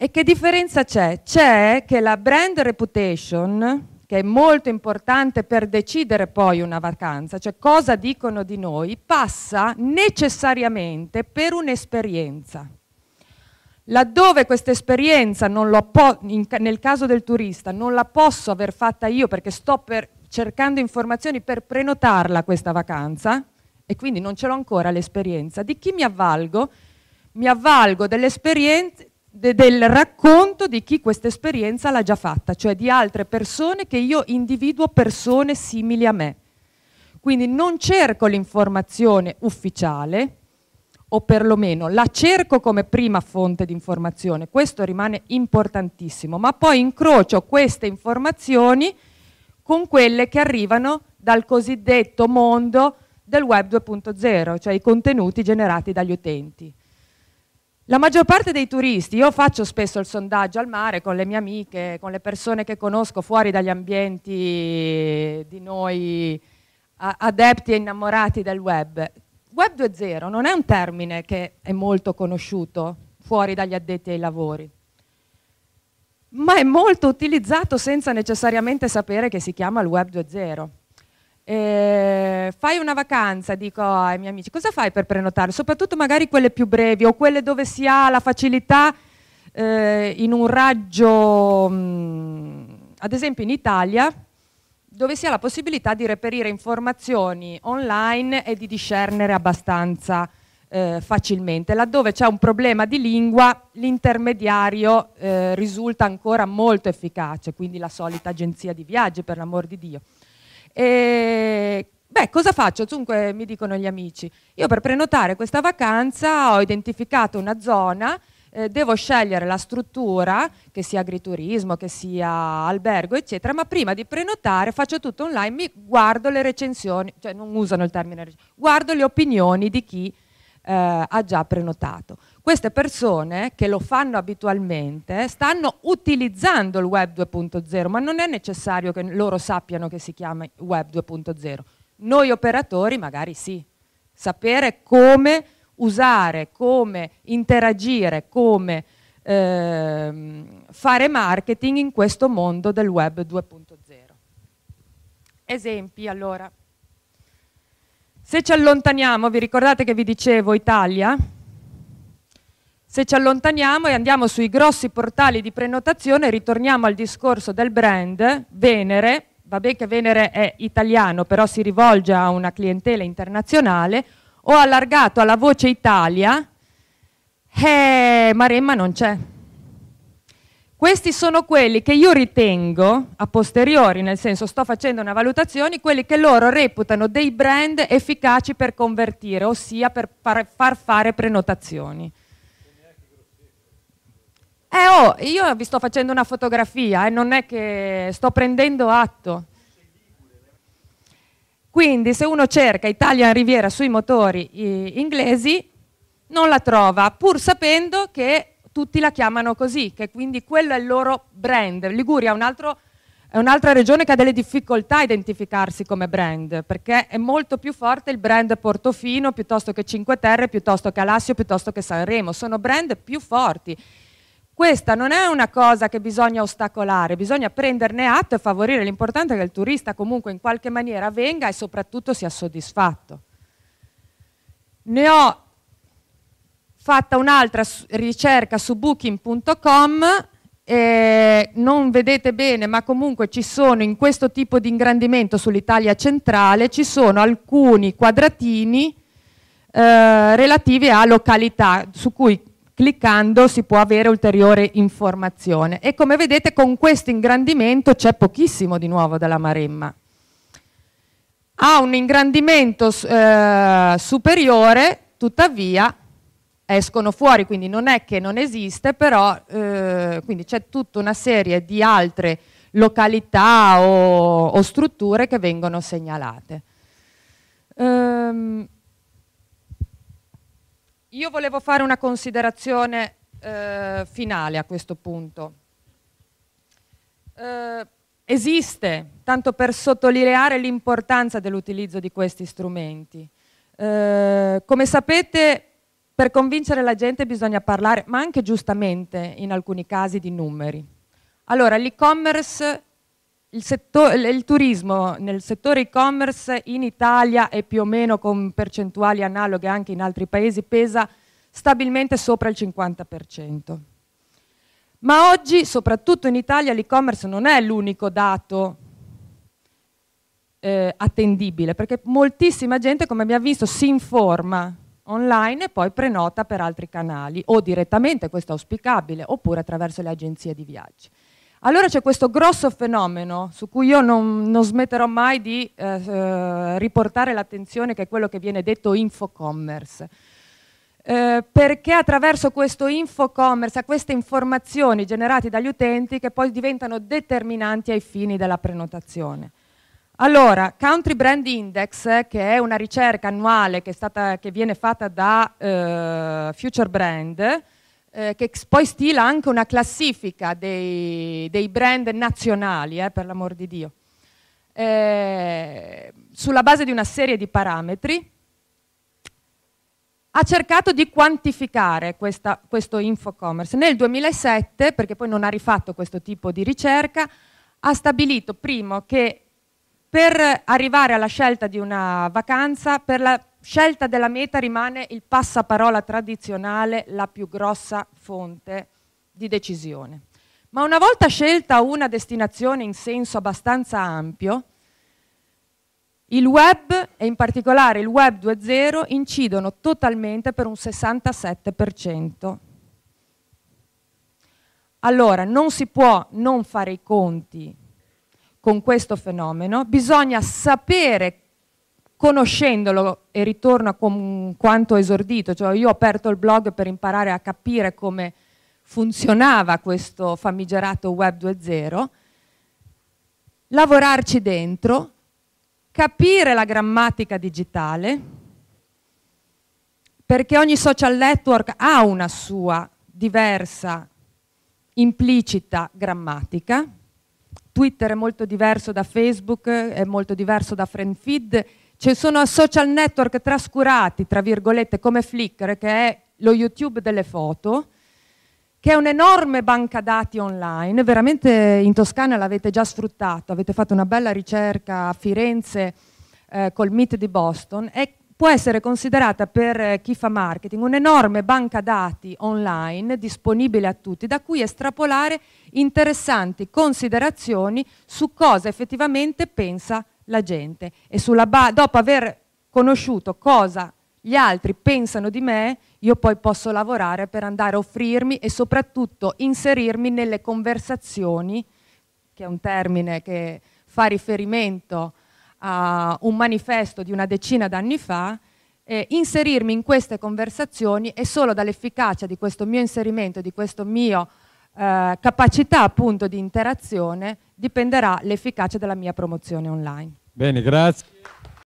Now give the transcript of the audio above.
E che differenza c'è? C'è che la brand reputation, che è molto importante per decidere poi una vacanza, cioè cosa dicono di noi, passa necessariamente per un'esperienza. Laddove questa esperienza, nel caso del turista, non la posso aver fatta io perché sto per cercando informazioni per prenotarla questa vacanza e quindi non ce l'ho ancora l'esperienza, di chi mi avvalgo? Mi avvalgo dell'esperienza de, del racconto di chi questa esperienza l'ha già fatta, cioè di altre persone che io individuo persone simili a me. Quindi non cerco l'informazione ufficiale, o perlomeno la cerco come prima fonte di informazione, questo rimane importantissimo, ma poi incrocio queste informazioni con quelle che arrivano dal cosiddetto mondo del web 2.0, cioè i contenuti generati dagli utenti. La maggior parte dei turisti, io faccio spesso il sondaggio al mare con le mie amiche, con le persone che conosco fuori dagli ambienti di noi adepti e innamorati del web. Web 2.0 non è un termine che è molto conosciuto fuori dagli addetti ai lavori, ma è molto utilizzato senza necessariamente sapere che si chiama il Web 2.0. Eh, fai una vacanza, dico ai miei amici, cosa fai per prenotare? Soprattutto magari quelle più brevi o quelle dove si ha la facilità eh, in un raggio, mh, mm, ad esempio in Italia, dove si ha la possibilità di reperire informazioni online e di discernere abbastanza eh, facilmente. Laddove c'è un problema di lingua, l'intermediario eh, risulta ancora molto efficace, quindi la solita agenzia di viaggi, per l'amor di Dio. E, beh, cosa faccio? Dunque mi dicono gli amici, io per prenotare questa vacanza ho identificato una zona, eh, devo scegliere la struttura, che sia agriturismo, che sia albergo, eccetera, ma prima di prenotare faccio tutto online, mi guardo le recensioni, cioè non usano il termine recensione, guardo le opinioni di chi eh, ha già prenotato queste persone che lo fanno abitualmente stanno utilizzando il web 2.0, ma non è necessario che loro sappiano che si chiama web 2.0. Noi operatori magari sì, sapere come usare, come interagire, come eh, fare marketing in questo mondo del web 2.0. Esempi allora. Se ci allontaniamo, vi ricordate che vi dicevo Italia? Se ci allontaniamo e andiamo sui grossi portali di prenotazione, ritorniamo al discorso del brand Venere, vabbè che Venere è italiano, però si rivolge a una clientela internazionale, ho allargato alla voce Italia, eh, Maremma non c'è. Questi sono quelli che io ritengo, a posteriori, nel senso sto facendo una valutazione, quelli che loro reputano dei brand efficaci per convertire, ossia per far fare prenotazioni. Eh oh, io vi sto facendo una fotografia e eh, non è che sto prendendo atto. Quindi se uno cerca Italian Riviera sui motori inglesi non la trova, pur sapendo che tutti la chiamano così, che quindi quello è il loro brand. Liguria è, un altro, è un'altra regione che ha delle difficoltà a identificarsi come brand, perché è molto più forte il brand Portofino piuttosto che Cinque Terre, piuttosto che Alassio, piuttosto che Sanremo. Sono brand più forti questa non è una cosa che bisogna ostacolare, bisogna prenderne atto e favorire. L'importante è che il turista comunque in qualche maniera venga e soprattutto sia soddisfatto. Ne ho fatta un'altra ricerca su booking.com, e non vedete bene ma comunque ci sono in questo tipo di ingrandimento sull'Italia centrale, ci sono alcuni quadratini eh, relativi a località su cui cliccando si può avere ulteriore informazione e come vedete con questo ingrandimento c'è pochissimo di nuovo della Maremma. Ha un ingrandimento eh, superiore, tuttavia escono fuori, quindi non è che non esiste, però eh, c'è tutta una serie di altre località o, o strutture che vengono segnalate. Ehm, io volevo fare una considerazione eh, finale a questo punto. Eh, esiste, tanto per sottolineare l'importanza dell'utilizzo di questi strumenti. Eh, come sapete, per convincere la gente bisogna parlare, ma anche giustamente in alcuni casi, di numeri. Allora, l'e-commerce il, settore, il, turismo nel settore e-commerce in Italia e più o meno con percentuali analoghe anche in altri paesi pesa stabilmente sopra il 50%. Ma oggi, soprattutto in Italia, l'e-commerce non è l'unico dato eh, attendibile, perché moltissima gente, come abbiamo visto, si informa online e poi prenota per altri canali, o direttamente, questo è auspicabile, oppure attraverso le agenzie di viaggi. Allora c'è questo grosso fenomeno su cui io non, non smetterò mai di eh, eh, riportare l'attenzione, che è quello che viene detto infocommerce. Eh, perché attraverso questo infocommerce, a queste informazioni generate dagli utenti che poi diventano determinanti ai fini della prenotazione. Allora, Country Brand Index, che è una ricerca annuale che, stata, che viene fatta da eh, Future Brand, eh, che poi stila anche una classifica dei, dei brand nazionali, eh, per l'amor di Dio, eh, sulla base di una serie di parametri, ha cercato di quantificare questa, questo infocommerce. Nel 2007, perché poi non ha rifatto questo tipo di ricerca, ha stabilito, primo, che per arrivare alla scelta di una vacanza, per la scelta della meta rimane il passaparola tradizionale, la più grossa fonte di decisione. Ma una volta scelta una destinazione in senso abbastanza ampio, il web e in particolare il web 2.0 incidono totalmente per un 67%. Allora, non si può non fare i conti con questo fenomeno, bisogna sapere conoscendolo, e ritorno a quanto esordito, cioè io ho aperto il blog per imparare a capire come funzionava questo famigerato Web 2.0, lavorarci dentro, capire la grammatica digitale, perché ogni social network ha una sua diversa, implicita grammatica, Twitter è molto diverso da Facebook, è molto diverso da FriendFeed, ci sono social network trascurati, tra virgolette, come Flickr, che è lo YouTube delle foto, che è un'enorme banca dati online, veramente in Toscana l'avete già sfruttato, avete fatto una bella ricerca a Firenze eh, col Meet di Boston, e può essere considerata per eh, chi fa marketing un'enorme banca dati online disponibile a tutti, da cui estrapolare interessanti considerazioni su cosa effettivamente pensa la gente e sulla dopo aver conosciuto cosa gli altri pensano di me, io poi posso lavorare per andare a offrirmi e soprattutto inserirmi nelle conversazioni, che è un termine che fa riferimento a un manifesto di una decina d'anni fa, eh, inserirmi in queste conversazioni e solo dall'efficacia di questo mio inserimento, di questa mia eh, capacità appunto di interazione, dipenderà l'efficacia della mia promozione online. Bene, grazie.